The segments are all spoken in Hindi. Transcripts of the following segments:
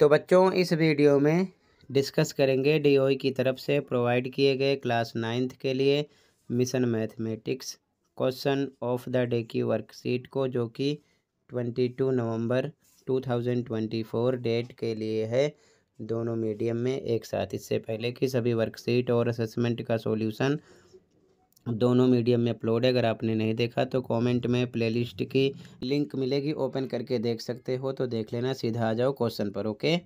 तो बच्चों इस वीडियो में डिस्कस करेंगे डी e की तरफ से प्रोवाइड किए गए क्लास नाइन्थ के लिए mission mathematics question of the day की वर्कशीट को जो कि 22 नवंबर 2024 डेट के लिए है दोनों मीडियम में एक साथ इससे पहले कि सभी वर्कशीट और असेसमेंट का सॉल्यूशन दोनों मीडियम में अपलोड है अगर आपने नहीं देखा तो कमेंट में प्लेलिस्ट की लिंक मिलेगी ओपन करके देख सकते हो तो देख लेना सीधा आ जाओ क्वेश्चन पर okay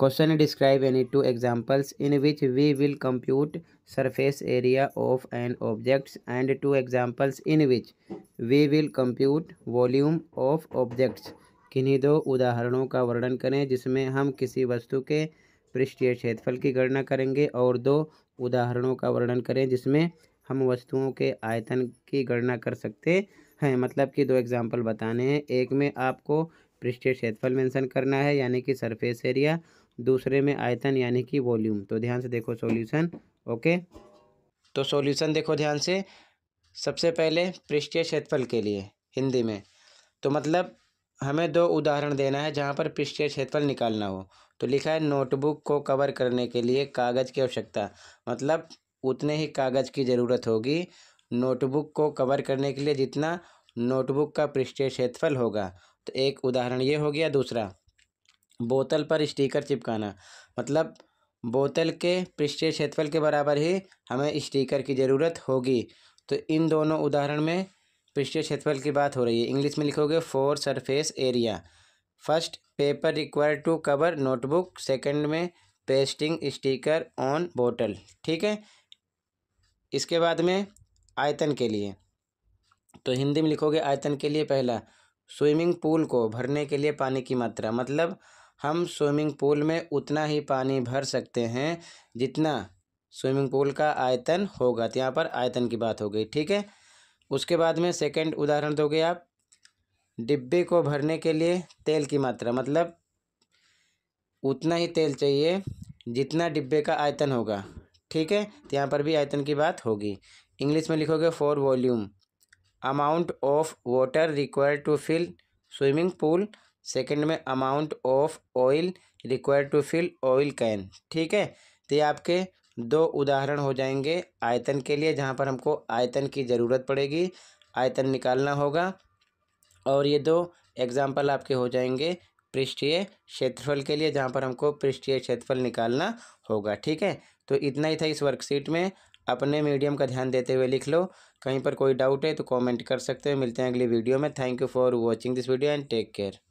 question describe any two examples in which we will compute surface area of an objects and two examples in which we will compute volume of objects किन्हीं दो उदाहरणों का वर्णन करें जिसमें हम किसी वस्तु के पृष्ठीय क्षेत्रफल की गणना करेंगे और दो उदाहरणों का वर्णन करें जिसमें हम वस्तुओं के आयतन की गणना कर सकते हैं मतलब कि दो एग्जाम्पल बताने हैं एक में आपको पृष्ठीय क्षेत्रफल मेंशन करना है यानी कि सरफेस एरिया दूसरे में आयतन यानी कि वॉल्यूम तो ध्यान से देखो सॉल्यूशन ओके तो सॉल्यूशन देखो ध्यान से सबसे पहले पृष्ठीय क्षेत्रफल के लिए हिंदी में तो मतलब हमें दो उदाहरण देना है जहाँ पर पृष्ठीय क्षेत्रफल निकालना हो तो लिखा है नोटबुक को कवर करने के लिए कागज़ की आवश्यकता मतलब उतने ही कागज़ की ज़रूरत होगी नोटबुक को कवर करने के लिए जितना नोटबुक का पृष्ठ क्षेत्रफल होगा तो एक उदाहरण ये हो गया दूसरा बोतल पर स्टिकर चिपकाना मतलब बोतल के पृष्ठ क्षेत्रफल के बराबर ही हमें स्टिकर की ज़रूरत होगी तो इन दोनों उदाहरण में पृष्ठ क्षेत्रफल की बात हो रही है इंग्लिश में लिखोगे for surface area first paper require to cover notebook second में पेस्टिंग स्टिकर ऑन बोतल ठीक है इसके बाद में आयतन के लिए तो हिंदी में लिखोगे आयतन के लिए पहला स्विमिंग पूल को भरने के लिए पानी की मात्रा मतलब हम स्विमिंग पूल में उतना ही पानी भर सकते हैं जितना स्विमिंग पूल का आयतन होगा तो यहाँ पर आयतन की बात हो गई ठीक है उसके बाद में सेकंड उदाहरण दोगे आप डिब्बे को भरने के लिए तेल की मात्रा मतलब उतना ही तेल चाहिए जितना डिब्बे का आयतन होगा ठीक है तो यहाँ पर भी आयतन की बात होगी इंग्लिश में लिखोगे for volume amount of water require to fill swimming pool second में amount of oil require to fill oil can ठीक है तो ये आपके दो उदाहरण हो जाएंगे आयतन के लिए जहाँ पर हमको आयतन की ज़रूरत पड़ेगी आयतन निकालना होगा और ये दो एग्ज़ाम्पल आपके हो जाएंगे पृष्ठीय क्षेत्रफल के लिए जहाँ पर हमको पृष्ठीय क्षेत्रफल निकालना होगा ठीक है तो इतना ही था इस वर्कशीट में अपने मीडियम का ध्यान देते हुए लिख लो कहीं पर कोई डाउट है तो कमेंट कर सकते हो मिलते हैं अगली वीडियो में thank you for watching this video and take care